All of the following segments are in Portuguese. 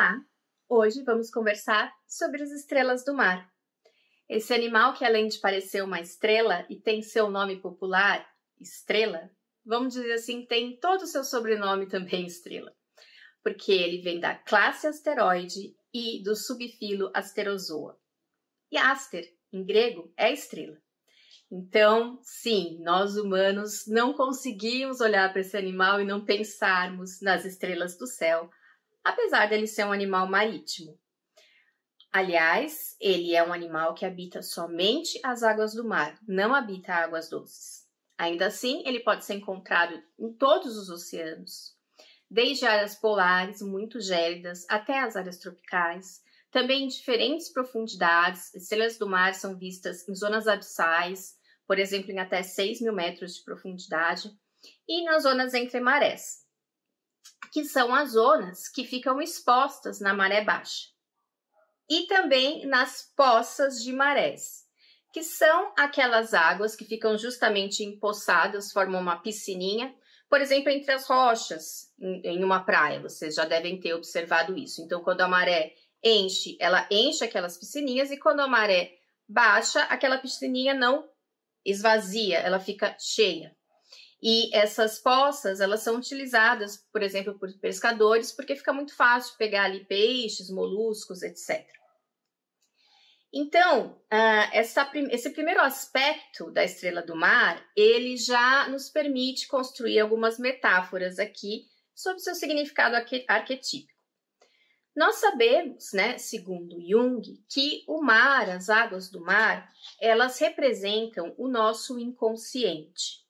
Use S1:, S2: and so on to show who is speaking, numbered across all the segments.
S1: Olá! Hoje vamos conversar sobre as estrelas do mar. Esse animal que, além de parecer uma estrela e tem seu nome popular, estrela, vamos dizer assim, tem todo o seu sobrenome também estrela, porque ele vem da classe asteroide e do subfilo Asterozoa. E aster, em grego, é estrela. Então, sim, nós humanos não conseguimos olhar para esse animal e não pensarmos nas estrelas do céu, apesar dele ser um animal marítimo. Aliás, ele é um animal que habita somente as águas do mar, não habita águas doces. Ainda assim, ele pode ser encontrado em todos os oceanos, desde áreas polares muito gélidas até as áreas tropicais. Também em diferentes profundidades, estrelas do mar são vistas em zonas abissais, por exemplo, em até 6 mil metros de profundidade, e nas zonas entre marés, que são as zonas que ficam expostas na maré baixa, e também nas poças de marés, que são aquelas águas que ficam justamente empoçadas, formam uma piscininha, por exemplo, entre as rochas em uma praia. Vocês já devem ter observado isso. Então, quando a maré enche, ela enche aquelas piscininhas, e quando a maré baixa, aquela piscininha não esvazia, ela fica cheia. E essas poças, elas são utilizadas, por exemplo, por pescadores, porque fica muito fácil pegar ali peixes, moluscos, etc. Então, ah, essa, esse primeiro aspecto da estrela do mar, ele já nos permite construir algumas metáforas aqui sobre seu significado arquetípico. Nós sabemos, né, segundo Jung, que o mar, as águas do mar, elas representam o nosso inconsciente.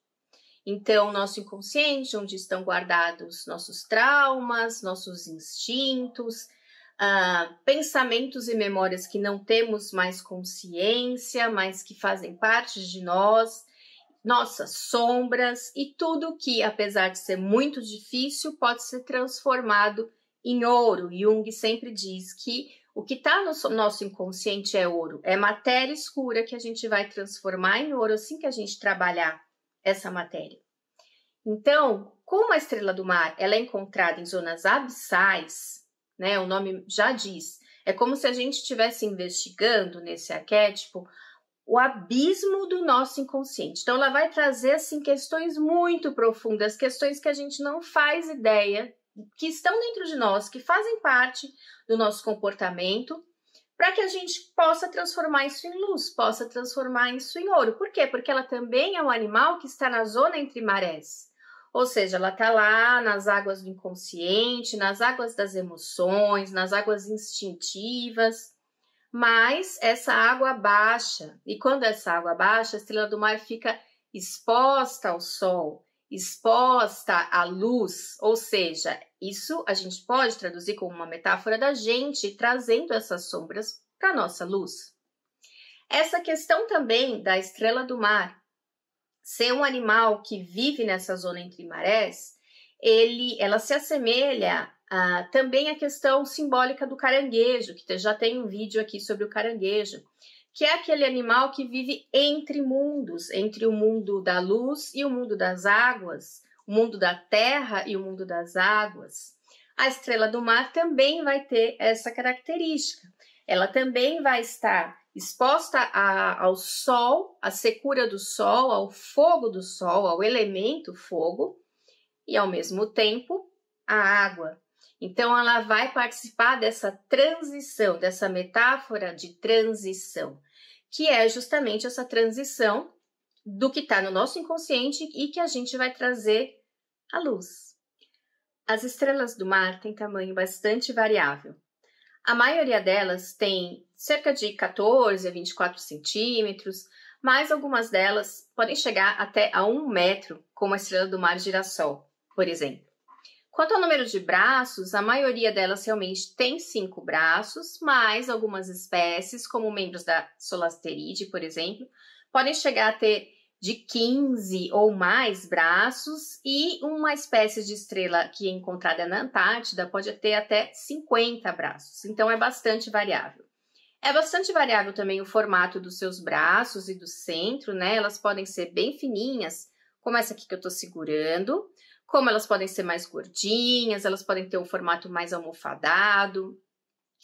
S1: Então, nosso inconsciente, onde estão guardados nossos traumas, nossos instintos, uh, pensamentos e memórias que não temos mais consciência, mas que fazem parte de nós, nossas sombras e tudo que, apesar de ser muito difícil, pode ser transformado em ouro. Jung sempre diz que o que está no nosso inconsciente é ouro, é matéria escura que a gente vai transformar em ouro assim que a gente trabalhar essa matéria. Então, como a estrela do mar ela é encontrada em zonas abissais, né, o nome já diz, é como se a gente estivesse investigando nesse arquétipo o abismo do nosso inconsciente. Então, ela vai trazer assim questões muito profundas, questões que a gente não faz ideia que estão dentro de nós, que fazem parte do nosso comportamento para que a gente possa transformar isso em luz, possa transformar isso em ouro. Por quê? Porque ela também é um animal que está na zona entre marés. Ou seja, ela está lá nas águas do inconsciente, nas águas das emoções, nas águas instintivas, mas essa água baixa. E quando essa água baixa, a estrela do mar fica exposta ao sol, exposta à luz, ou seja, isso a gente pode traduzir como uma metáfora da gente trazendo essas sombras para nossa luz. Essa questão também da estrela do mar ser um animal que vive nessa zona entre marés, ele, ela se assemelha a, também à questão simbólica do caranguejo, que já tem um vídeo aqui sobre o caranguejo, que é aquele animal que vive entre mundos, entre o mundo da luz e o mundo das águas, o mundo da terra e o mundo das águas, a estrela do mar também vai ter essa característica. Ela também vai estar exposta a, ao sol, à secura do sol, ao fogo do sol, ao elemento fogo e ao mesmo tempo a água. Então ela vai participar dessa transição, dessa metáfora de transição, que é justamente essa transição do que está no nosso inconsciente e que a gente vai trazer à luz. As estrelas do mar têm tamanho bastante variável. A maioria delas tem cerca de 14 a 24 centímetros, mas algumas delas podem chegar até a 1 metro, como a estrela do mar girassol, por exemplo. Quanto ao número de braços, a maioria delas realmente tem cinco braços, mas algumas espécies, como membros da Solasteride, por exemplo, podem chegar a ter de 15 ou mais braços e uma espécie de estrela que é encontrada na Antártida pode ter até 50 braços. Então é bastante variável. É bastante variável também o formato dos seus braços e do centro, né? Elas podem ser bem fininhas, como essa aqui que eu estou segurando, como elas podem ser mais gordinhas, elas podem ter um formato mais almofadado.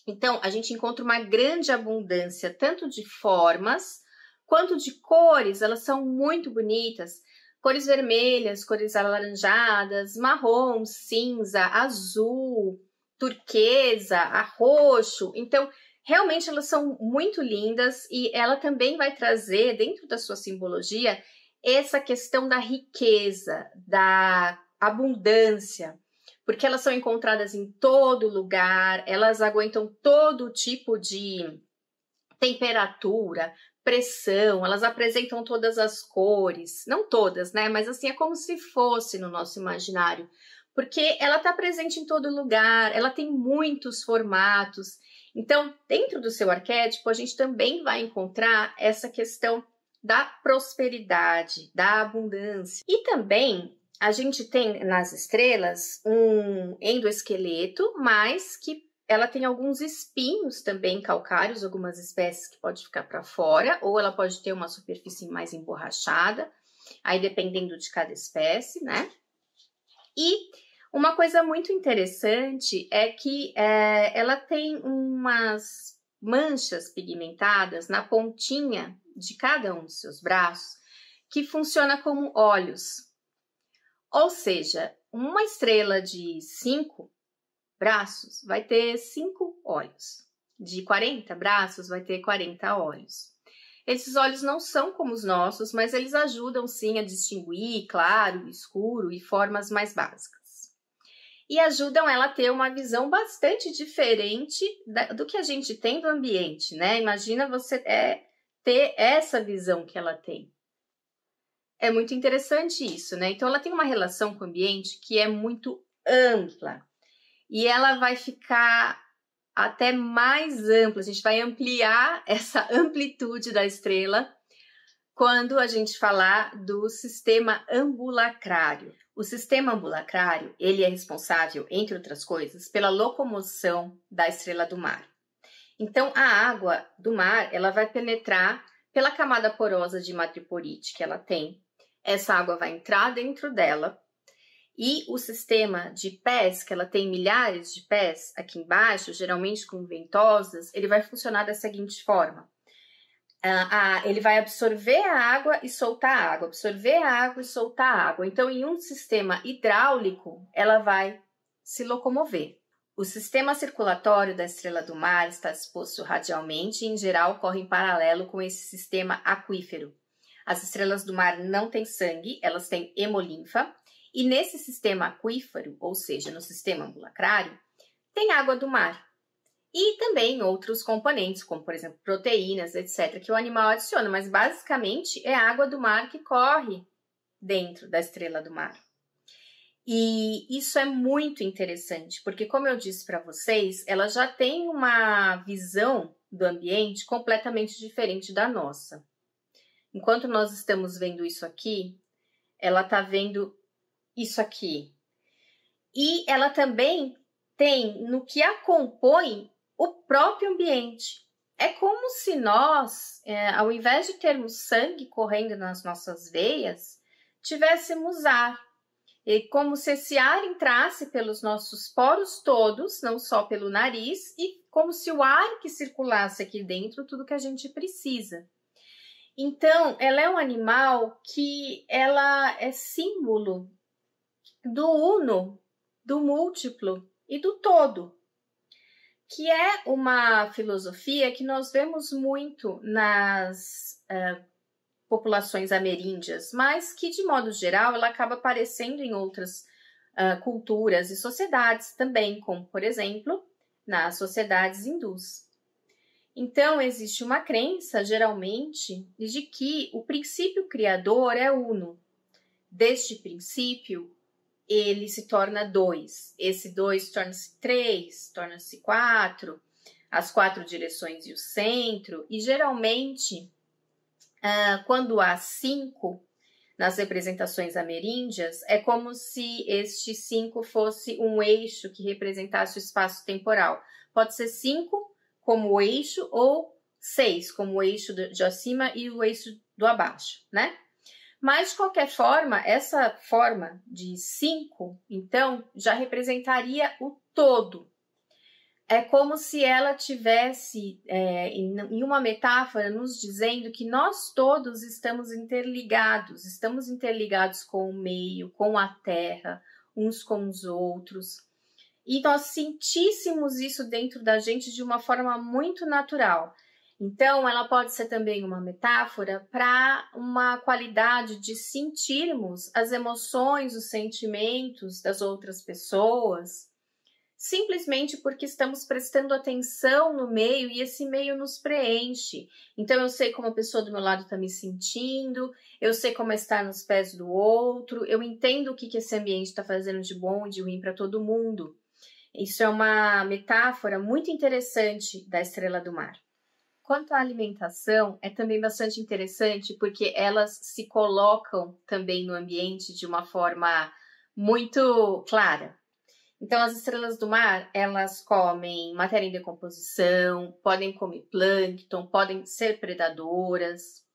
S1: Então, a gente encontra uma grande abundância tanto de formas quanto de cores, elas são muito bonitas. Cores vermelhas, cores alaranjadas, marrom, cinza, azul, turquesa, a roxo. Então, realmente elas são muito lindas e ela também vai trazer dentro da sua simbologia essa questão da riqueza, da abundância, porque elas são encontradas em todo lugar, elas aguentam todo tipo de temperatura, expressão, elas apresentam todas as cores, não todas, né? Mas assim, é como se fosse no nosso imaginário, porque ela está presente em todo lugar, ela tem muitos formatos. Então, dentro do seu arquétipo, a gente também vai encontrar essa questão da prosperidade, da abundância. E também a gente tem nas estrelas um endoesqueleto, mas que ela tem alguns espinhos também calcários, algumas espécies que pode ficar para fora, ou ela pode ter uma superfície mais emborrachada, aí dependendo de cada espécie, né? E uma coisa muito interessante é que é, ela tem umas manchas pigmentadas na pontinha de cada um dos seus braços, que funciona como olhos. Ou seja, uma estrela de 5 braços vai ter cinco olhos. De 40 braços vai ter 40 olhos. Esses olhos não são como os nossos, mas eles ajudam sim a distinguir claro, escuro e formas mais básicas. E ajudam ela a ter uma visão bastante diferente do que a gente tem do ambiente, né? Imagina você é, ter essa visão que ela tem. É muito interessante isso, né? Então ela tem uma relação com o ambiente que é muito ampla e ela vai ficar até mais ampla. A gente vai ampliar essa amplitude da estrela quando a gente falar do sistema ambulacrário. O sistema ambulacrário, ele é responsável, entre outras coisas, pela locomoção da estrela do mar. Então, a água do mar, ela vai penetrar pela camada porosa de madreporite que ela tem. Essa água vai entrar dentro dela e o sistema de pés, que ela tem milhares de pés aqui embaixo, geralmente com ventosas, ele vai funcionar da seguinte forma. Ah, ele vai absorver a água e soltar a água, absorver a água e soltar a água. Então, em um sistema hidráulico, ela vai se locomover. O sistema circulatório da estrela do mar está exposto radialmente e, em geral, corre em paralelo com esse sistema aquífero. As estrelas do mar não têm sangue, elas têm hemolinfa, e nesse sistema aquífero, ou seja, no sistema ambulacrário, tem água do mar e também outros componentes, como por exemplo proteínas, etc., que o animal adiciona, mas basicamente é a água do mar que corre dentro da estrela do mar. E isso é muito interessante, porque, como eu disse para vocês, ela já tem uma visão do ambiente completamente diferente da nossa. Enquanto nós estamos vendo isso aqui, ela está vendo isso aqui. E ela também tem no que a compõe o próprio ambiente. É como se nós, é, ao invés de termos sangue correndo nas nossas veias, tivéssemos ar. E como se esse ar entrasse pelos nossos poros todos, não só pelo nariz, e como se o ar que circulasse aqui dentro tudo que a gente precisa. Então, ela é um animal que ela é símbolo do uno, do múltiplo e do todo, que é uma filosofia que nós vemos muito nas uh, populações ameríndias, mas que, de modo geral, ela acaba aparecendo em outras uh, culturas e sociedades também, como, por exemplo, nas sociedades hindus. Então, existe uma crença, geralmente, de que o princípio criador é uno. Deste princípio, ele se torna 2. Esse 2 torna-se 3, torna-se 4, as quatro direções e o centro. E geralmente, ah, quando há 5 nas representações ameríndias, é como se este 5 fosse um eixo que representasse o espaço temporal. Pode ser 5 como eixo ou 6 como o eixo de acima e o eixo do abaixo, né? Mas, de qualquer forma, essa forma de 5, então, já representaria o todo. É como se ela tivesse, é, em uma metáfora, nos dizendo que nós todos estamos interligados, estamos interligados com o meio, com a terra, uns com os outros, e nós sentíssemos isso dentro da gente de uma forma muito natural. Então, ela pode ser também uma metáfora para uma qualidade de sentirmos as emoções, os sentimentos das outras pessoas, simplesmente porque estamos prestando atenção no meio e esse meio nos preenche. Então eu sei como a pessoa do meu lado está me sentindo, eu sei como é está nos pés do outro, eu entendo o que, que esse ambiente está fazendo de bom e de ruim para todo mundo. Isso é uma metáfora muito interessante da estrela do mar. Quanto à alimentação, é também bastante interessante porque elas se colocam também no ambiente de uma forma muito clara. Então, as estrelas do mar, elas comem matéria em decomposição, podem comer plâncton, podem ser predadoras.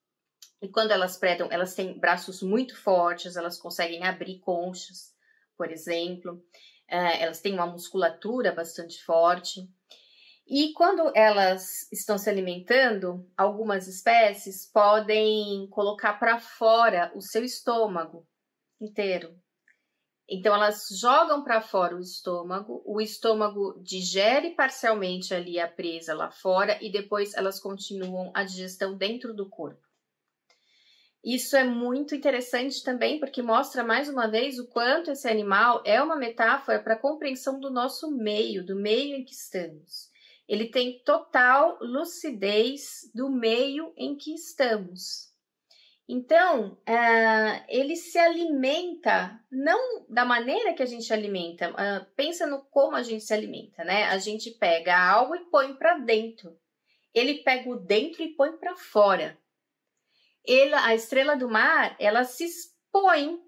S1: E quando elas predam, elas têm braços muito fortes, elas conseguem abrir conchas, por exemplo. Eh, elas têm uma musculatura bastante forte. E quando elas estão se alimentando, algumas espécies podem colocar para fora o seu estômago inteiro. Então elas jogam para fora o estômago, o estômago digere parcialmente ali a presa lá fora e depois elas continuam a digestão dentro do corpo. Isso é muito interessante também porque mostra mais uma vez o quanto esse animal é uma metáfora para a compreensão do nosso meio, do meio em que estamos. Ele tem total lucidez do meio em que estamos. Então, é, ele se alimenta não da maneira que a gente alimenta, é, pensa no como a gente se alimenta, né? A gente pega algo e põe para dentro. Ele pega o dentro e põe para fora. Ele, a estrela do mar, ela se expõe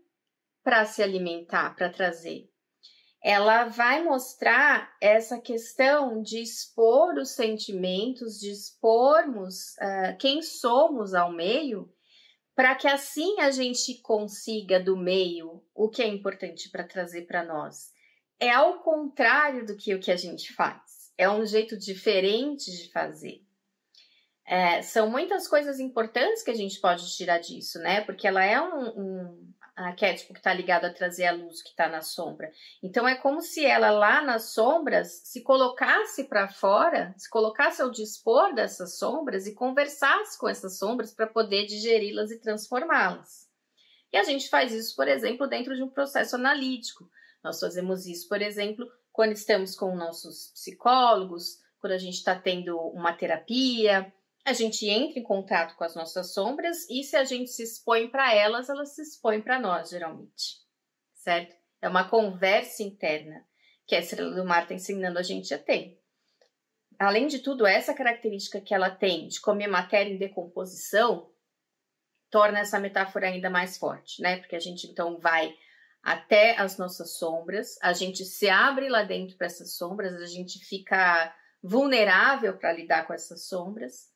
S1: para se alimentar, para trazer ela vai mostrar essa questão de expor os sentimentos, de expormos uh, quem somos ao meio, para que assim a gente consiga do meio o que é importante para trazer para nós. É ao contrário do que o que a gente faz, é um jeito diferente de fazer. É, são muitas coisas importantes que a gente pode tirar disso, né? Porque ela é um, um a arquétipo que está ligado a trazer a luz que está na sombra. Então é como se ela lá nas sombras se colocasse para fora, se colocasse ao dispor dessas sombras e conversasse com essas sombras para poder digeri-las e transformá-las. E a gente faz isso, por exemplo, dentro de um processo analítico. Nós fazemos isso, por exemplo, quando estamos com nossos psicólogos, quando a gente está tendo uma terapia, a gente entra em contato com as nossas sombras e se a gente se expõe para elas, elas se expõem para nós, geralmente. Certo? É uma conversa interna que a estrela do mar está ensinando a gente a ter. Além de tudo, essa característica que ela tem de comer matéria em decomposição torna essa metáfora ainda mais forte, né? Porque a gente então vai até as nossas sombras, a gente se abre lá dentro para essas sombras, a gente fica vulnerável para lidar com essas sombras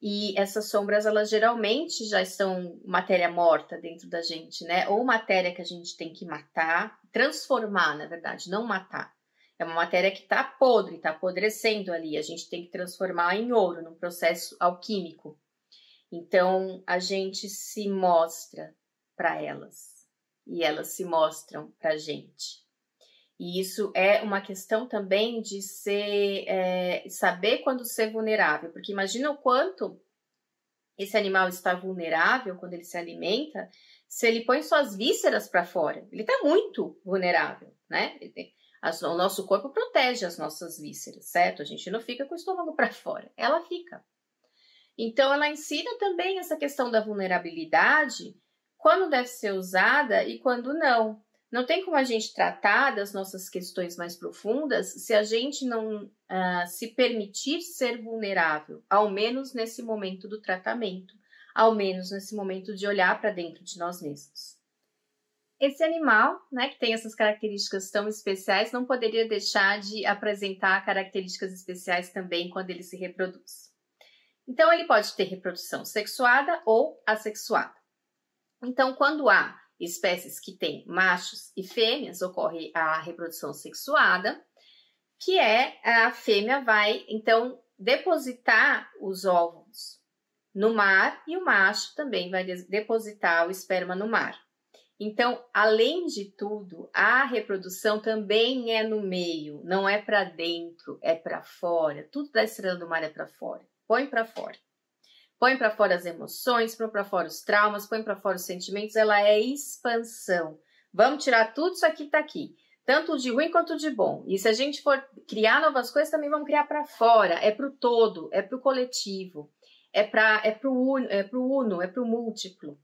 S1: e essas sombras, elas geralmente já estão matéria morta dentro da gente, né? Ou matéria que a gente tem que matar, transformar, na verdade, não matar. É uma matéria que está podre, está apodrecendo ali. A gente tem que transformar em ouro, num processo alquímico. Então, a gente se mostra para elas e elas se mostram para gente. E isso é uma questão também de ser, é, saber quando ser vulnerável, porque imagina o quanto esse animal está vulnerável quando ele se alimenta, se ele põe suas vísceras para fora. Ele está muito vulnerável, né? As, o nosso corpo protege as nossas vísceras, certo? A gente não fica com o estômago para fora, ela fica. Então, ela ensina também essa questão da vulnerabilidade, quando deve ser usada e quando não. Não tem como a gente tratar das nossas questões mais profundas se a gente não uh, se permitir ser vulnerável, ao menos nesse momento do tratamento, ao menos nesse momento de olhar para dentro de nós mesmos. Esse animal, né, que tem essas características tão especiais, não poderia deixar de apresentar características especiais também quando ele se reproduz. Então, ele pode ter reprodução sexuada ou assexuada. Então, quando há espécies que têm machos e fêmeas ocorre a reprodução sexuada, que é a fêmea vai então depositar os ovos no mar e o macho também vai depositar o esperma no mar. Então, além de tudo, a reprodução também é no meio, não é para dentro, é para fora. Tudo da estrela do mar é para fora. Põe para fora põe para fora as emoções, põe para fora os traumas, põe para fora os sentimentos, ela é expansão. Vamos tirar tudo isso aqui que está aqui, tanto de ruim quanto de bom. E se a gente for criar novas coisas, também vamos criar para fora, é pro todo, é pro coletivo, é para é pro uno, é pro uno, é pro múltiplo.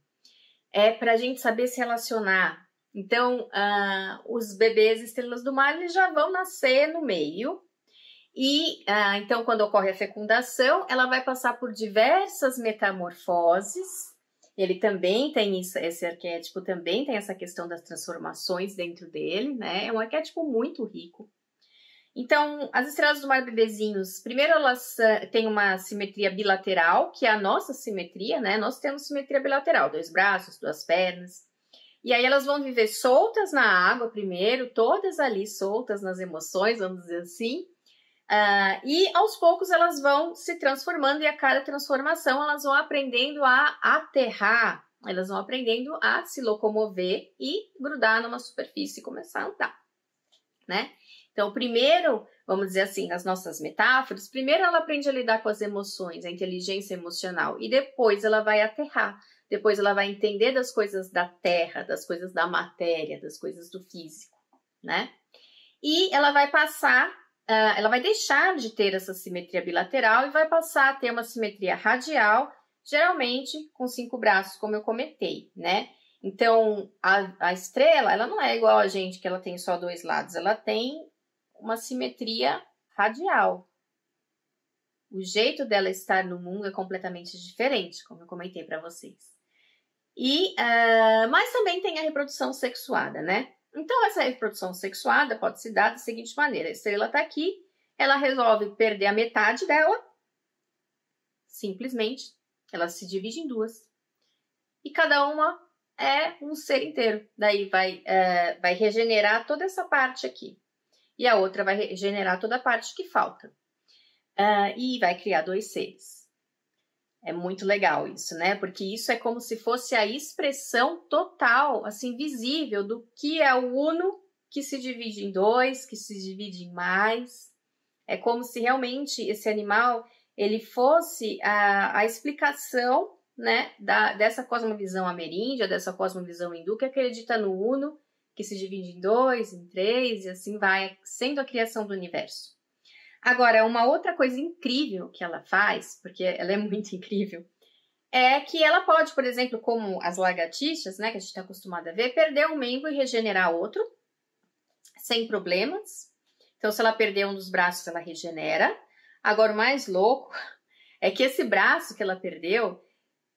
S1: É para a gente saber se relacionar. Então, uh, os bebês estrelas do mar eles já vão nascer no meio e ah, então, quando ocorre a fecundação, ela vai passar por diversas metamorfoses. Ele também tem isso, esse arquétipo, também tem essa questão das transformações dentro dele, né? É um arquétipo muito rico. Então, as estrelas do mar bebezinhos, primeiro elas ah, têm uma simetria bilateral, que é a nossa simetria, né? Nós temos simetria bilateral, dois braços, duas pernas. E aí elas vão viver soltas na água primeiro, todas ali soltas nas emoções, vamos dizer assim. Uh, e aos poucos elas vão se transformando e a cada transformação elas vão aprendendo a aterrar, elas vão aprendendo a se locomover e grudar numa superfície e começar a andar, né? Então, primeiro, vamos dizer assim, nas nossas metáforas, primeiro ela aprende a lidar com as emoções, a inteligência emocional, e depois ela vai aterrar, depois ela vai entender das coisas da terra, das coisas da matéria, das coisas do físico, né? E ela vai passar ah, ela vai deixar de ter essa simetria bilateral e vai passar a ter uma simetria radial, geralmente com cinco braços, como eu comentei, né? Então, a, a estrela, ela não é igual a gente, que ela tem só dois lados, ela tem uma simetria radial. O jeito dela estar no mundo é completamente diferente, como eu comentei para vocês. E, uh, mas também tem a reprodução sexuada, né? Então, essa reprodução sexuada pode se dar da seguinte maneira: a estrela está aqui, ela resolve perder a metade dela, simplesmente, ela se divide em duas, e cada uma é um ser inteiro. Daí vai, é, vai regenerar toda essa parte aqui, e a outra vai regenerar toda a parte que falta, é, e vai criar dois seres. É muito legal isso, né? Porque isso é como se fosse a expressão total, assim, visível do que é o uno que se divide em dois, que se divide em mais. É como se realmente esse animal ele fosse a, a explicação, né, da, dessa cosmovisão ameríndia, dessa cosmovisão hindu que acredita no uno, que se divide em dois, em três e assim vai, sendo a criação do universo. Agora, uma outra coisa incrível que ela faz, porque ela é muito incrível, é que ela pode, por exemplo, como as lagartixas, né, que a gente está acostumado a ver, perder um membro e regenerar outro sem problemas. Então, se ela perder um dos braços, ela regenera. Agora, o mais louco é que esse braço que ela perdeu,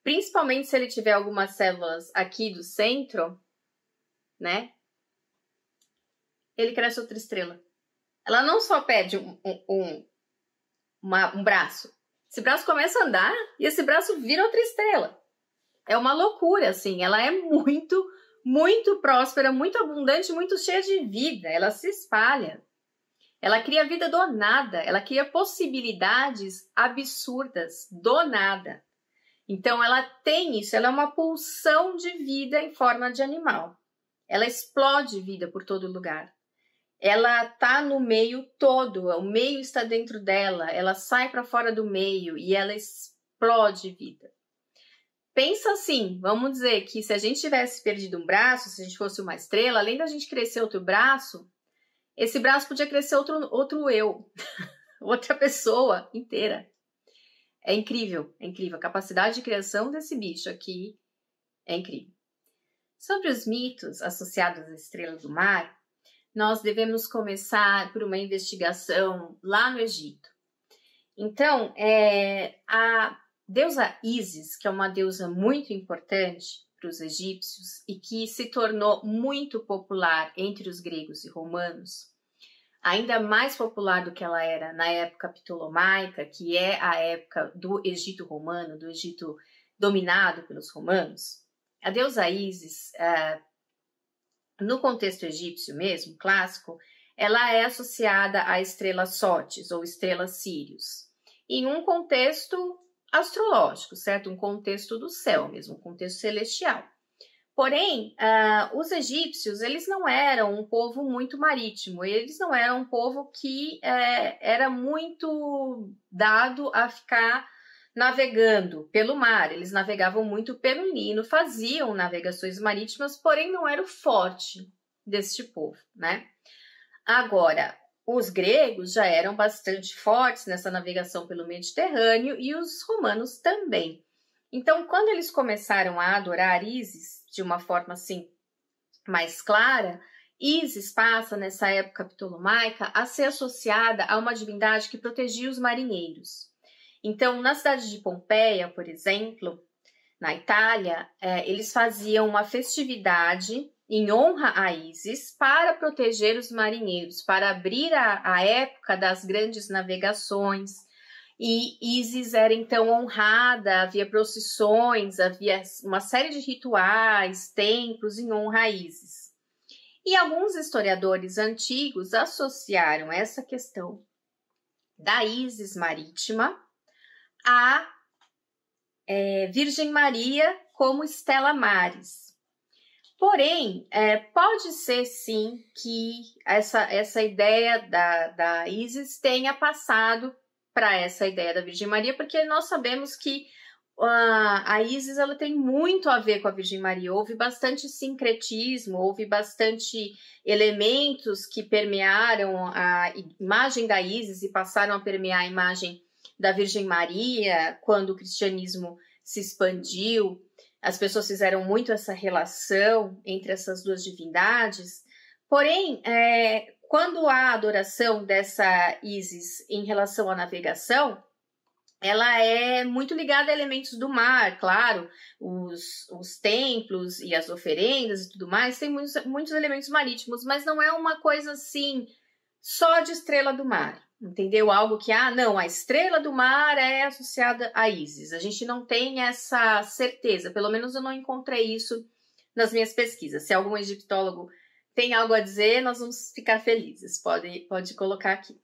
S1: principalmente se ele tiver algumas células aqui do centro, né? Ele cresce outra estrela ela não só pede um, um, uma, um braço. Esse braço começa a andar e esse braço vira outra estrela. É uma loucura, assim. Ela é muito, muito próspera, muito abundante, muito cheia de vida. Ela se espalha. Ela cria vida do nada. Ela cria possibilidades absurdas do nada. Então, ela tem isso. Ela é uma pulsão de vida em forma de animal. Ela explode vida por todo lugar ela tá no meio todo, o meio está dentro dela, ela sai para fora do meio e ela explode vida. Pensa assim, vamos dizer que se a gente tivesse perdido um braço, se a gente fosse uma estrela, além da gente crescer outro braço, esse braço podia crescer outro, outro eu, outra pessoa inteira. É incrível, é incrível. A capacidade de criação desse bicho aqui é incrível. Sobre os mitos associados à estrela do mar, nós devemos começar por uma investigação lá no Egito. Então, é, a deusa Isis, que é uma deusa muito importante para os egípcios e que se tornou muito popular entre os gregos e romanos, ainda mais popular do que ela era na época ptolomaica, que é a época do Egito romano, do Egito dominado pelos romanos. A deusa Isis, é, no contexto egípcio mesmo, clássico, ela é associada à estrela Sotis ou estrela Sírios, em um contexto astrológico, certo? Um contexto do céu mesmo, um contexto celestial. Porém, uh, os egípcios, eles não eram um povo muito marítimo, eles não eram um povo que eh, era muito dado a ficar navegando pelo mar. Eles navegavam muito pelo Nilo, faziam navegações marítimas, porém não era o forte deste povo, né? Agora, os gregos já eram bastante fortes nessa navegação pelo Mediterrâneo e os romanos também. Então, quando eles começaram a adorar Isis de uma forma assim mais clara, Isis passa nessa época ptolomaica a ser associada a uma divindade que protegia os marinheiros. Então, na cidade de Pompeia, por exemplo, na Itália, é, eles faziam uma festividade em honra a Isis para proteger os marinheiros, para abrir a, a época das grandes navegações. E Isis era então honrada, havia procissões, havia uma série de rituais, templos em honra a Isis. E alguns historiadores antigos associaram essa questão da Isis marítima a é, Virgem Maria como Estela Mares. Porém, é, pode ser sim que essa, essa ideia da, da Isis tenha passado para essa ideia da Virgem Maria, porque nós sabemos que uh, a Isis ela tem muito a ver com a Virgem Maria. Houve bastante sincretismo, houve bastante elementos que permearam a imagem da Isis e passaram a permear a imagem da Virgem Maria, quando o cristianismo se expandiu, as pessoas fizeram muito essa relação entre essas duas divindades. Porém, é, quando há adoração dessa Isis em relação à navegação, ela é muito ligada a elementos do mar, claro, os, os templos e as oferendas e tudo mais, tem muitos, muitos elementos marítimos, mas não é uma coisa assim só de estrela do mar entendeu? Algo que, ah, não, a estrela do mar é associada a Isis. A gente não tem essa certeza, pelo menos eu não encontrei isso nas minhas pesquisas. Se algum egiptólogo tem algo a dizer, nós vamos ficar felizes, pode, pode colocar aqui.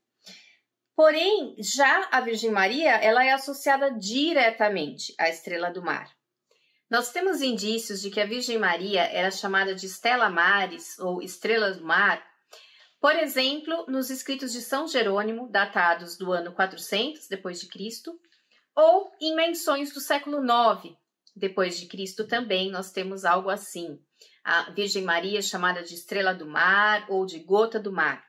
S1: Porém, já a Virgem Maria, ela é associada diretamente à estrela do mar. Nós temos indícios de que a Virgem Maria era chamada de Stella Maris ou Estrela do Mar por exemplo, nos escritos de São Jerônimo, datados do ano 400 depois de Cristo, ou em menções do século 9 depois de Cristo também nós temos algo assim. A Virgem Maria chamada de estrela do mar ou de gota do mar.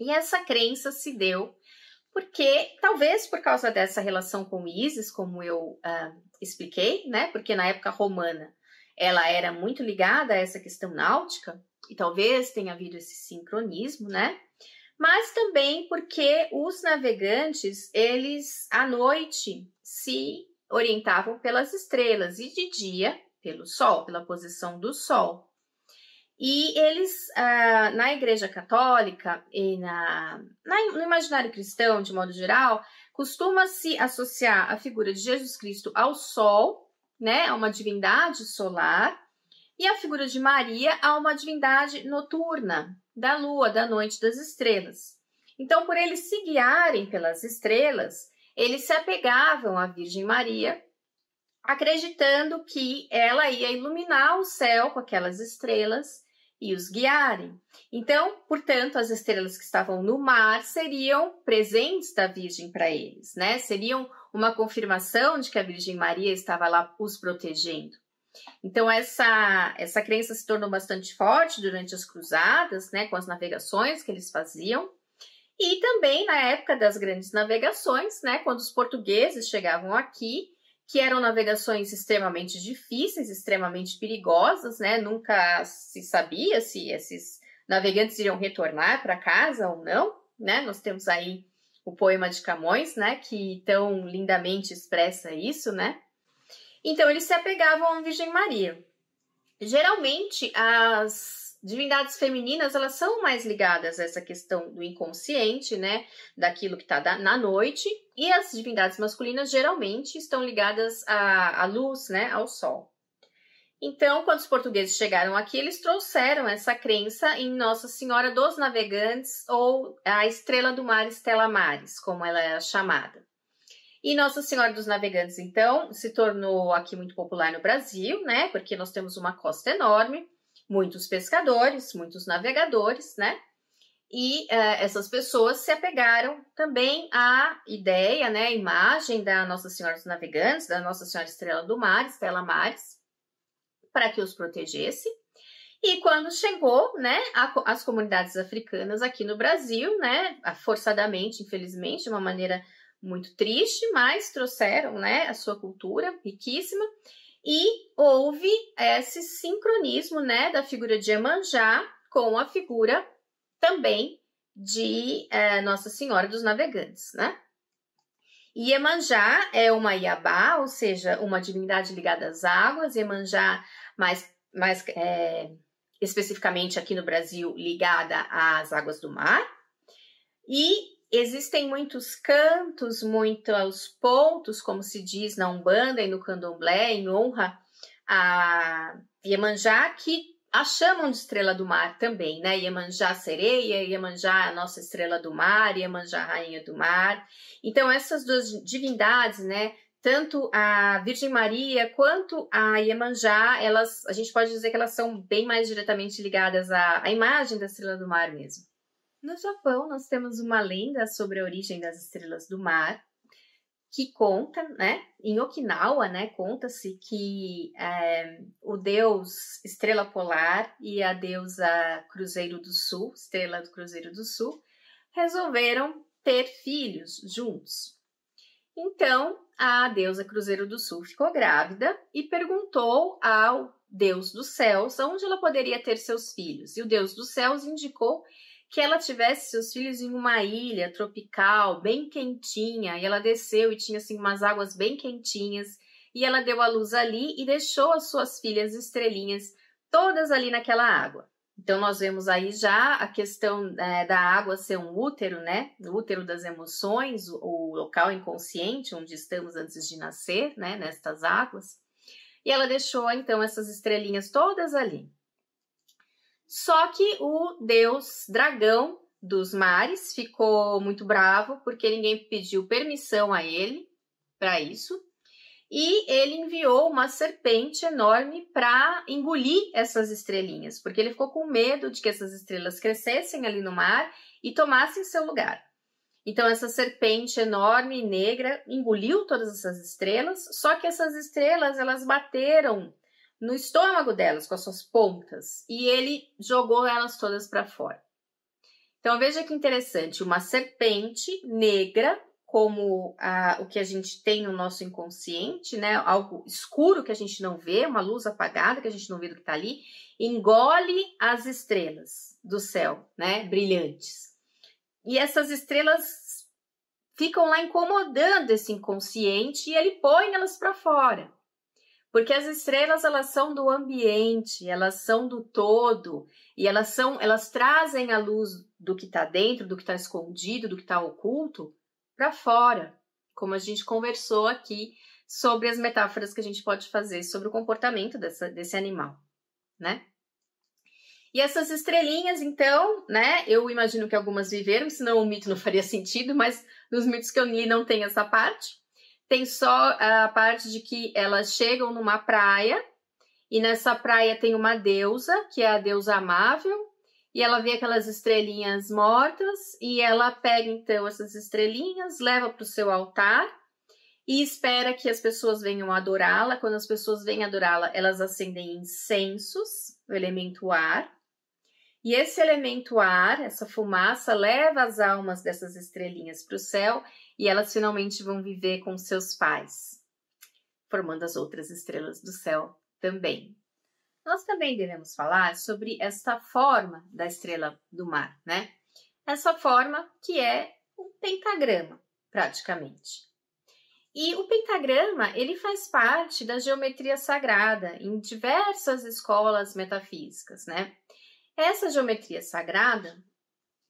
S1: E essa crença se deu porque talvez por causa dessa relação com Isis, como eu ah, expliquei, né? Porque na época romana ela era muito ligada a essa questão náutica, e talvez tenha havido esse sincronismo, né? Mas também porque os navegantes, eles à noite se orientavam pelas estrelas e de dia pelo sol, pela posição do sol. E eles, ah, na Igreja Católica e na, no imaginário cristão, de modo geral, costuma-se associar a figura de Jesus Cristo ao sol né, a uma divindade solar, e a figura de Maria a uma divindade noturna, da lua, da noite, das estrelas. Então, por eles se guiarem pelas estrelas, eles se apegavam à Virgem Maria, acreditando que ela ia iluminar o céu com aquelas estrelas e os guiarem. Então, portanto, as estrelas que estavam no mar seriam presentes da Virgem para eles, né? Seriam uma confirmação de que a Virgem Maria estava lá os protegendo. Então essa essa crença se tornou bastante forte durante as cruzadas, né, com as navegações que eles faziam. E também na época das grandes navegações, né, quando os portugueses chegavam aqui, que eram navegações extremamente difíceis, extremamente perigosas, né? Nunca se sabia se esses navegantes iriam retornar para casa ou não, né? Nós temos aí o poema de Camões, né, que tão lindamente expressa isso, né? Então eles se apegavam à Virgem Maria. Geralmente as divindades femininas elas são mais ligadas a essa questão do inconsciente, né, daquilo que está na noite, e as divindades masculinas geralmente estão ligadas à, à luz, né, ao sol. Então, quando os portugueses chegaram aqui, eles trouxeram essa crença em Nossa Senhora dos Navegantes ou a Estrela do Mar Estela Mares, como ela é chamada. E Nossa Senhora dos Navegantes, então, se tornou aqui muito popular no Brasil, né? Porque nós temos uma costa enorme, muitos pescadores, muitos navegadores, né? E uh, essas pessoas se apegaram também à ideia, né, à imagem da Nossa Senhora dos Navegantes, da Nossa Senhora Estrela do Mar, Estela Mares para que os protegesse. E quando chegou, né, as comunidades africanas aqui no Brasil, né, forçadamente, infelizmente, de uma maneira muito triste, mas trouxeram, né, a sua cultura riquíssima. E houve esse sincronismo, né, da figura de Emanjá com a figura também de é, Nossa Senhora dos Navegantes, né? Iemanjá é uma Iabá, ou seja, uma divindade ligada às águas. Iemanjá, mais, mais é, especificamente aqui no Brasil, ligada às águas do mar. E existem muitos cantos, muitos pontos, como se diz na Umbanda e no Candomblé, em honra a Iemanjá, que a chamam de estrela do mar também, né? Iemanjá sereia, Iemanjá a nossa estrela do mar, Iemanjá rainha do mar. Então essas duas divindades, né? Tanto a Virgem Maria quanto a Iemanjá, elas, a gente pode dizer que elas são bem mais diretamente ligadas à, à imagem da estrela do mar mesmo. No Japão, nós temos uma lenda sobre a origem das estrelas do mar, que conta, né? Em Okinawa, né? Conta-se que é, o deus Estrela Polar e a deusa Cruzeiro do Sul, Estrela do Cruzeiro do Sul, resolveram ter filhos juntos. Então, a deusa Cruzeiro do Sul ficou grávida e perguntou ao deus dos céus onde ela poderia ter seus filhos. E o deus dos céus indicou que ela tivesse seus filhos em uma ilha tropical, bem quentinha, e ela desceu e tinha assim umas águas bem quentinhas, e ela deu a luz ali e deixou as suas filhas estrelinhas todas ali naquela água. Então nós vemos aí já a questão é, da água ser um útero, né? O útero das emoções, o, o local inconsciente onde estamos antes de nascer, né? Nestas águas. E ela deixou então essas estrelinhas todas ali. Só que o deus dragão dos mares ficou muito bravo porque ninguém pediu permissão a ele para isso. E ele enviou uma serpente enorme para engolir essas estrelinhas, porque ele ficou com medo de que essas estrelas crescessem ali no mar e tomassem seu lugar. Então, essa serpente enorme e negra engoliu todas essas estrelas, só que essas estrelas elas bateram no estômago delas, com as suas pontas, e ele jogou elas todas para fora. Então veja que interessante, uma serpente negra, como o que a gente tem no nosso inconsciente, né? Algo escuro que a gente não vê, uma luz apagada que a gente não vê do que está ali, engole as estrelas do céu, né? Brilhantes. E essas estrelas ficam lá incomodando esse inconsciente e ele põe elas para fora. Porque as estrelas elas são do ambiente, elas são do todo e elas são, elas trazem a luz do que está dentro, do que está escondido, do que está oculto para fora. Como a gente conversou aqui sobre as metáforas que a gente pode fazer sobre o comportamento dessa, desse animal, né? E essas estrelinhas, então, né? Eu imagino que algumas viveram, senão o mito não faria sentido, mas nos mitos que eu li não tem essa parte tem só a parte de que elas chegam numa praia e nessa praia tem uma deusa, que é a deusa amável, e ela vê aquelas estrelinhas mortas e ela pega então essas estrelinhas, leva para o seu altar e espera que as pessoas venham adorá-la. Quando as pessoas vêm adorá-la, elas acendem incensos, o elemento ar. E esse elemento ar, essa fumaça, leva as almas dessas estrelinhas para o céu e elas finalmente vão viver com seus pais, formando as outras estrelas do céu também. Nós também devemos falar sobre esta forma da estrela do mar, né? Essa forma que é um pentagrama, praticamente. E o pentagrama, ele faz parte da geometria sagrada em diversas escolas metafísicas, né? Essa geometria sagrada,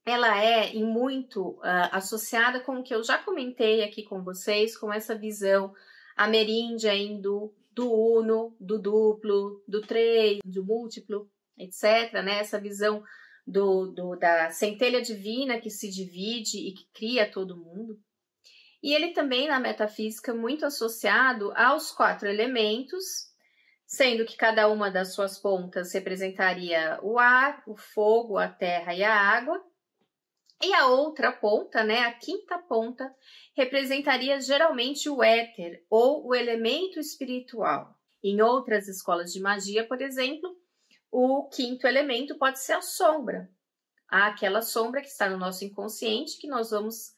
S1: ela é e muito uh, associada com o que eu já comentei aqui com vocês, com essa visão ameríndia, indo do uno, do duplo, do três, do múltiplo, etc. Né? Essa visão do, do, da centelha divina que se divide e que cria todo mundo. E ele também, na metafísica, muito associado aos quatro elementos, sendo que cada uma das suas pontas representaria o ar, o fogo, a terra e a água, e a outra ponta, né, a quinta ponta, representaria geralmente o éter ou o elemento espiritual. Em outras escolas de magia, por exemplo, o quinto elemento pode ser a sombra, aquela sombra que está no nosso inconsciente que nós vamos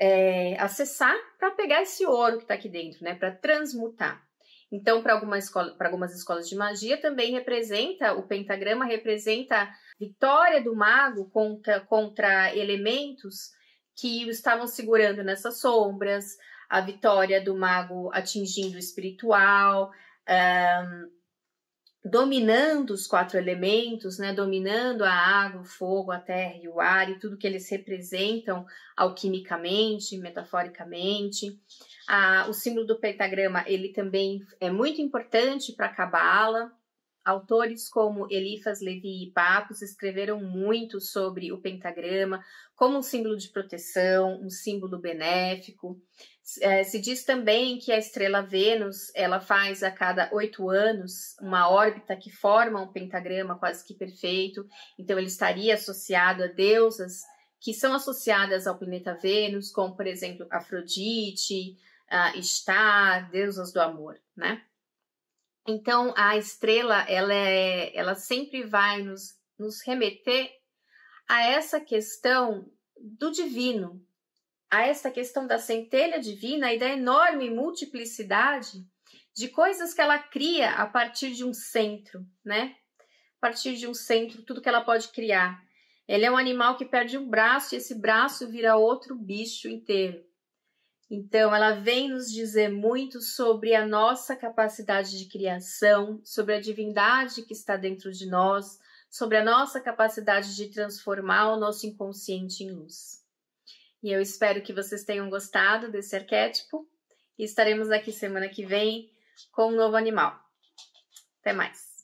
S1: é, acessar para pegar esse ouro que está aqui dentro, né, para transmutar. Então, para alguma escola, algumas escolas de magia, também representa, o pentagrama representa vitória do mago contra, contra elementos que estavam segurando nessas sombras, a vitória do mago atingindo o espiritual, um, dominando os quatro elementos, né, dominando a água, o fogo, a terra e o ar e tudo que eles representam alquimicamente, metaforicamente o símbolo do pentagrama ele também é muito importante para a cabala. Autores como Elifas, Levi e Papos escreveram muito sobre o pentagrama como um símbolo de proteção, um símbolo benéfico. É, se diz também que a estrela Vênus ela faz a cada oito anos uma órbita que forma um pentagrama quase que perfeito, então ele estaria associado a deusas que são associadas ao planeta Vênus, como por exemplo Afrodite, uh, estar, deusas do amor, né? Então a estrela ela é, ela sempre vai nos, nos remeter a essa questão do divino, a essa questão da centelha divina e da enorme multiplicidade de coisas que ela cria a partir de um centro, né? A partir de um centro, tudo que ela pode criar. Ele é um animal que perde um braço e esse braço vira outro bicho inteiro. Então, ela vem nos dizer muito sobre a nossa capacidade de criação, sobre a divindade que está dentro de nós, sobre a nossa capacidade de transformar o nosso inconsciente em luz. E eu espero que vocês tenham gostado desse arquétipo e estaremos aqui semana que vem com um novo animal. Até mais!